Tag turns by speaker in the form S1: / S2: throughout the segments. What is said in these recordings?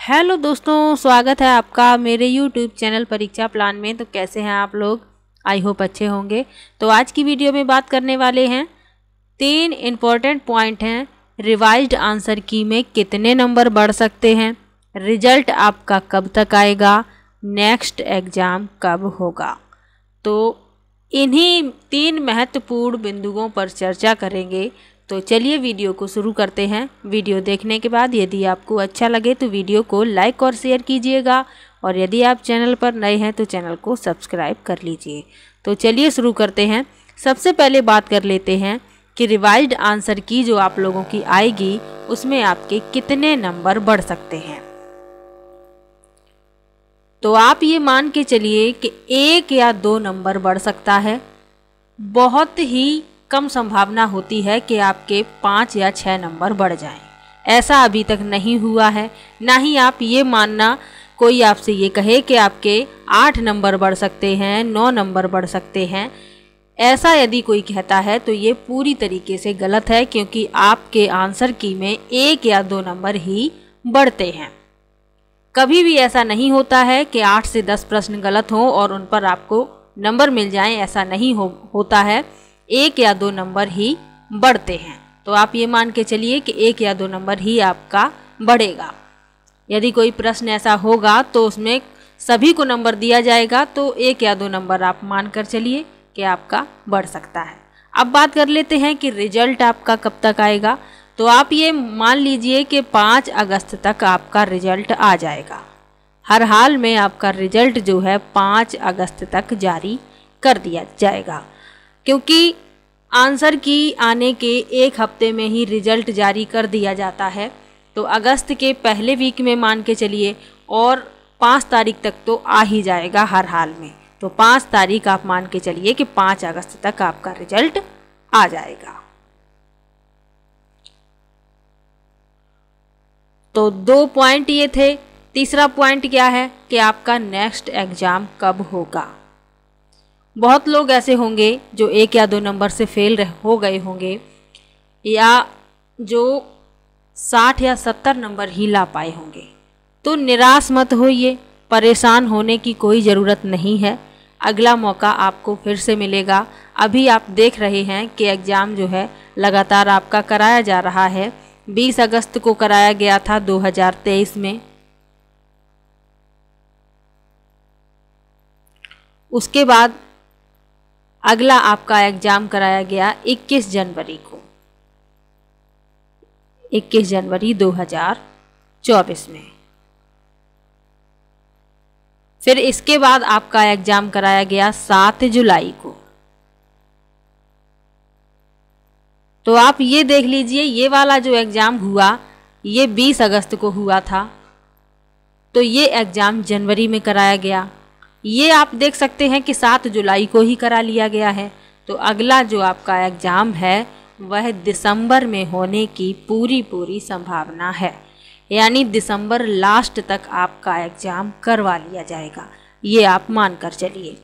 S1: Hello दोस्तों स्वागत है आपका मेरे यूट्यूब चैनल परीक्षा प्लान में तो कैसे हैं आप लोग आई होप अच्छे होंगे तो आज की वीडियो में बात करने वाले हैं तीन इम्पॉर्टेंट पॉइंट हैं रिवाइज्ड आंसर की में कितने नंबर बढ़ सकते हैं रिजल्ट आपका कब तक आएगा नेक्स्ट एग्ज़ाम कब होगा तो इन्हीं तीन महत्वपूर्ण बिंदुओं पर चर्चा करेंगे तो चलिए वीडियो को शुरू करते हैं वीडियो देखने के बाद यदि आपको अच्छा लगे तो वीडियो को लाइक और शेयर कीजिएगा और यदि आप चैनल पर नए हैं तो चैनल को सब्सक्राइब कर लीजिए तो चलिए शुरू करते हैं सबसे पहले बात कर लेते हैं कि रिवाइज्ड आंसर की जो आप लोगों की आएगी उसमें आपके कितने नंबर बढ़ सकते हैं तो आप ये मान के चलिए कि एक या दो नंबर बढ़ सकता है बहुत ही कम संभावना होती है कि आपके पाँच या छः नंबर बढ़ जाएं। ऐसा अभी तक नहीं हुआ है ना ही आप ये मानना कोई आपसे ये कहे कि आपके आठ नंबर बढ़ सकते हैं नौ नंबर बढ़ सकते हैं ऐसा यदि कोई कहता है तो ये पूरी तरीके से गलत है क्योंकि आपके आंसर की में एक या दो नंबर ही बढ़ते हैं कभी भी ऐसा नहीं होता है कि आठ से दस प्रश्न गलत हों और उन पर आपको नंबर मिल जाएं ऐसा नहीं हो, होता है एक या दो नंबर ही बढ़ते हैं तो आप ये मान के चलिए कि एक या दो नंबर ही आपका बढ़ेगा यदि कोई प्रश्न ऐसा होगा तो उसमें सभी को नंबर दिया जाएगा तो एक या दो नंबर आप मान कर चलिए कि आपका बढ़ सकता है अब बात कर लेते हैं कि रिजल्ट आपका कब तक आएगा तो आप ये मान लीजिए कि पाँच अगस्त तक आपका रिजल्ट आ जाएगा हर हाल में आपका रिजल्ट जो है पाँच अगस्त तक जारी कर दिया जाएगा क्योंकि आंसर की आने के एक हफ्ते में ही रिजल्ट जारी कर दिया जाता है तो अगस्त के पहले वीक में मान के चलिए और पाँच तारीख तक तो आ ही जाएगा हर हाल में तो पाँच तारीख आप मान के चलिए कि पाँच अगस्त तक आपका रिजल्ट आ जाएगा तो दो पॉइंट ये थे तीसरा पॉइंट क्या है कि आपका नेक्स्ट एग्ज़ाम कब होगा बहुत लोग ऐसे होंगे जो एक या दो नंबर से फेल हो गए होंगे या जो साठ या सत्तर नंबर ही ला पाए होंगे तो निराश मत होइए परेशान होने की कोई ज़रूरत नहीं है अगला मौका आपको फिर से मिलेगा अभी आप देख रहे हैं कि एग्ज़ाम जो है लगातार आपका कराया जा रहा है 20 अगस्त को कराया गया था 2023 में उसके बाद अगला आपका एग्ज़ाम कराया गया 21 जनवरी को 21 जनवरी 2024 में फिर इसके बाद आपका एग्ज़ाम कराया गया 7 जुलाई को तो आप ये देख लीजिए ये वाला जो एग्ज़ाम हुआ ये 20 अगस्त को हुआ था तो ये एग्ज़ाम जनवरी में कराया गया ये आप देख सकते हैं कि सात जुलाई को ही करा लिया गया है तो अगला जो आपका एग्ज़ाम है वह दिसंबर में होने की पूरी पूरी संभावना है यानी दिसंबर लास्ट तक आपका एग्ज़ाम करवा लिया जाएगा ये आप मान कर चलिए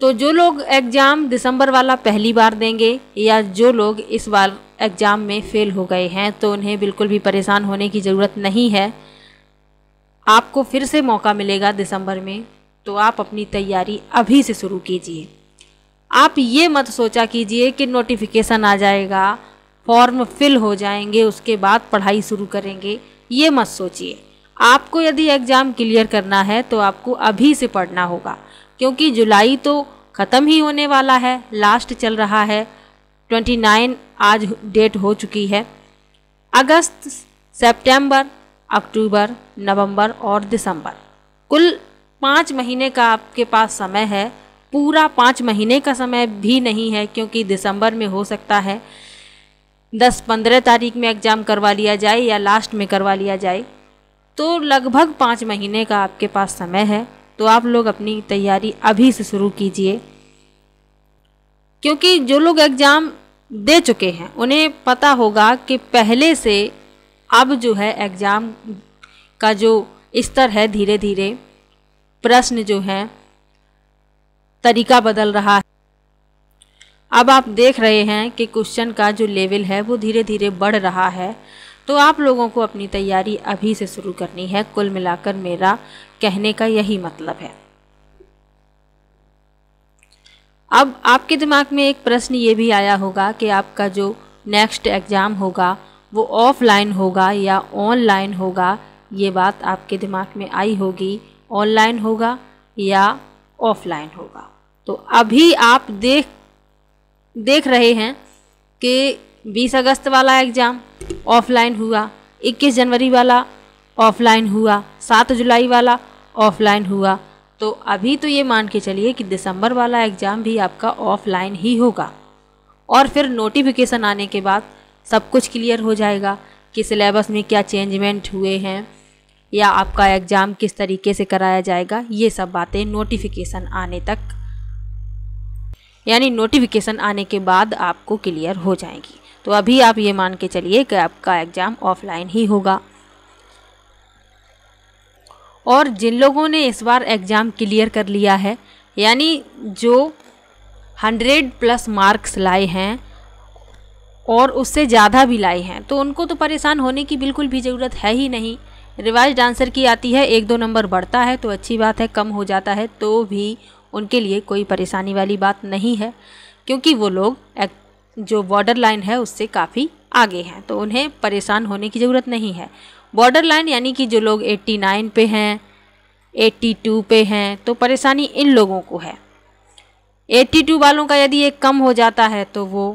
S1: तो जो लोग एग्ज़ाम दिसंबर वाला पहली बार देंगे या जो लोग इस बार एग्ज़ाम में फ़ेल हो गए हैं तो उन्हें बिल्कुल भी परेशान होने की ज़रूरत नहीं है आपको फिर से मौका मिलेगा दिसंबर में तो आप अपनी तैयारी अभी से शुरू कीजिए आप ये मत सोचा कीजिए कि नोटिफिकेशन आ जाएगा फॉर्म फिल हो जाएंगे उसके बाद पढ़ाई शुरू करेंगे ये मत सोचिए आपको यदि एग्ज़ाम क्लियर करना है तो आपको अभी से पढ़ना होगा क्योंकि जुलाई तो ख़त्म ही होने वाला है लास्ट चल रहा है 29 आज डेट हो चुकी है अगस्त सितंबर अक्टूबर नवंबर और दिसंबर कुल पाँच महीने का आपके पास समय है पूरा पाँच महीने का समय भी नहीं है क्योंकि दिसंबर में हो सकता है दस पंद्रह तारीख में एग्ज़ाम करवा लिया जाए या लास्ट में करवा लिया जाए तो लगभग पाँच महीने का आपके पास समय है तो आप लोग अपनी तैयारी अभी से शुरू कीजिए क्योंकि जो लोग एग्ज़ाम दे चुके हैं उन्हें पता होगा कि पहले से अब जो है एग्ज़ाम का जो स्तर है धीरे धीरे प्रश्न जो है तरीका बदल रहा है अब आप देख रहे हैं कि क्वेश्चन का जो लेवल है वो धीरे धीरे बढ़ रहा है तो आप लोगों को अपनी तैयारी अभी से शुरू करनी है कुल मिलाकर मेरा कहने का यही मतलब है अब आपके दिमाग में एक प्रश्न ये भी आया होगा कि आपका जो नेक्स्ट एग्ज़ाम होगा वो ऑफ़लाइन होगा या ऑनलाइन होगा ये बात आपके दिमाग में आई होगी ऑनलाइन होगा या ऑफलाइन होगा तो अभी आप देख देख रहे हैं कि 20 अगस्त वाला एग्ज़ाम ऑफलाइन हुआ 21 जनवरी वाला ऑफलाइन हुआ 7 जुलाई वाला ऑफलाइन हुआ तो अभी तो ये मान के चलिए कि दिसंबर वाला एग्ज़ाम भी आपका ऑफलाइन ही होगा और फिर नोटिफिकेशन आने के बाद सब कुछ क्लियर हो जाएगा कि सिलेबस में क्या चेंजमेंट हुए हैं या आपका एग्ज़ाम किस तरीके से कराया जाएगा ये सब बातें नोटिफिकेशन आने तक यानी नोटिफिकेशन आने के बाद आपको क्लियर हो जाएगी तो अभी आप ये मान के चलिए कि आपका एग्ज़ाम ऑफलाइन ही होगा और जिन लोगों ने इस बार एग्ज़ाम क्लियर कर लिया है यानी जो हंड्रेड प्लस मार्क्स लाए हैं और उससे ज़्यादा भी लाए हैं तो उनको तो परेशान होने की बिल्कुल भी ज़रूरत है ही नहीं रिवाइज डांसर की आती है एक दो नंबर बढ़ता है तो अच्छी बात है कम हो जाता है तो भी उनके लिए कोई परेशानी वाली बात नहीं है क्योंकि वो लोग जो बॉर्डर लाइन है उससे काफ़ी आगे हैं तो उन्हें परेशान होने की ज़रूरत नहीं है बॉर्डर लाइन यानी कि जो लोग 89 पे हैं 82 पे हैं तो परेशानी इन लोगों को है 82 वालों का यदि एक कम हो जाता है तो वो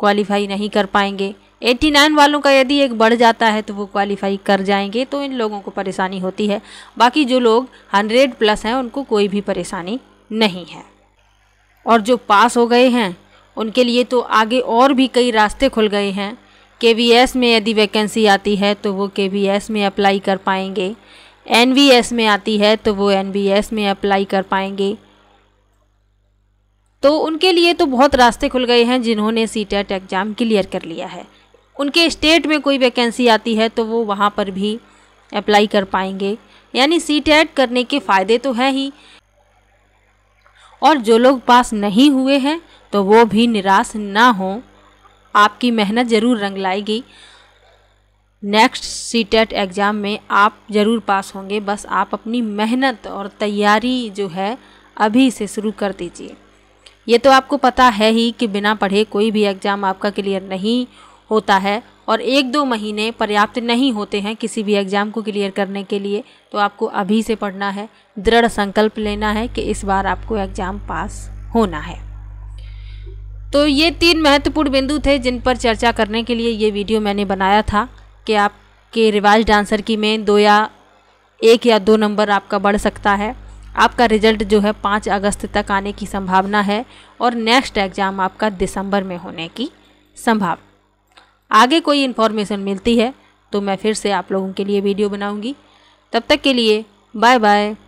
S1: क्वालिफाई नहीं कर पाएंगे 89 वालों का यदि एक बढ़ जाता है तो वो क्वालिफाई कर जाएंगे तो इन लोगों को परेशानी होती है बाकी जो लोग 100 प्लस हैं उनको कोई भी परेशानी नहीं है और जो पास हो गए हैं उनके लिए तो आगे और भी कई रास्ते खुल गए हैं के में यदि वैकेंसी आती है तो वो के में अप्लाई कर पाएंगे एन में आती है तो वो एन में अप्लाई कर पाएंगे तो उनके लिए तो बहुत रास्ते खुल गए हैं जिन्होंने सी टेट एग्ज़ाम क्लियर कर लिया है उनके स्टेट में कोई वैकेंसी आती है तो वो वहाँ पर भी अप्लाई कर पाएंगे यानी सी करने के फ़ायदे तो हैं ही और जो लोग पास नहीं हुए हैं तो वो भी निराश ना हो आपकी मेहनत ज़रूर रंग लाएगी नेक्स्ट सी टेट एग्ज़ाम में आप ज़रूर पास होंगे बस आप अपनी मेहनत और तैयारी जो है अभी से शुरू कर दीजिए ये तो आपको पता है ही कि बिना पढ़े कोई भी एग्ज़ाम आपका क्लियर नहीं होता है और एक दो महीने पर्याप्त नहीं होते हैं किसी भी एग्ज़ाम को क्लियर करने के लिए तो आपको अभी से पढ़ना है दृढ़ संकल्प लेना है कि इस बार आपको एग्ज़ाम पास होना है तो ये तीन महत्वपूर्ण बिंदु थे जिन पर चर्चा करने के लिए ये वीडियो मैंने बनाया था कि आपके रिवाइज डांसर की में दो या एक या दो नंबर आपका बढ़ सकता है आपका रिजल्ट जो है पाँच अगस्त तक आने की संभावना है और नेक्स्ट एग्ज़ाम आपका दिसंबर में होने की संभावना आगे कोई इन्फॉर्मेशन मिलती है तो मैं फिर से आप लोगों के लिए वीडियो बनाऊंगी तब तक के लिए बाय बाय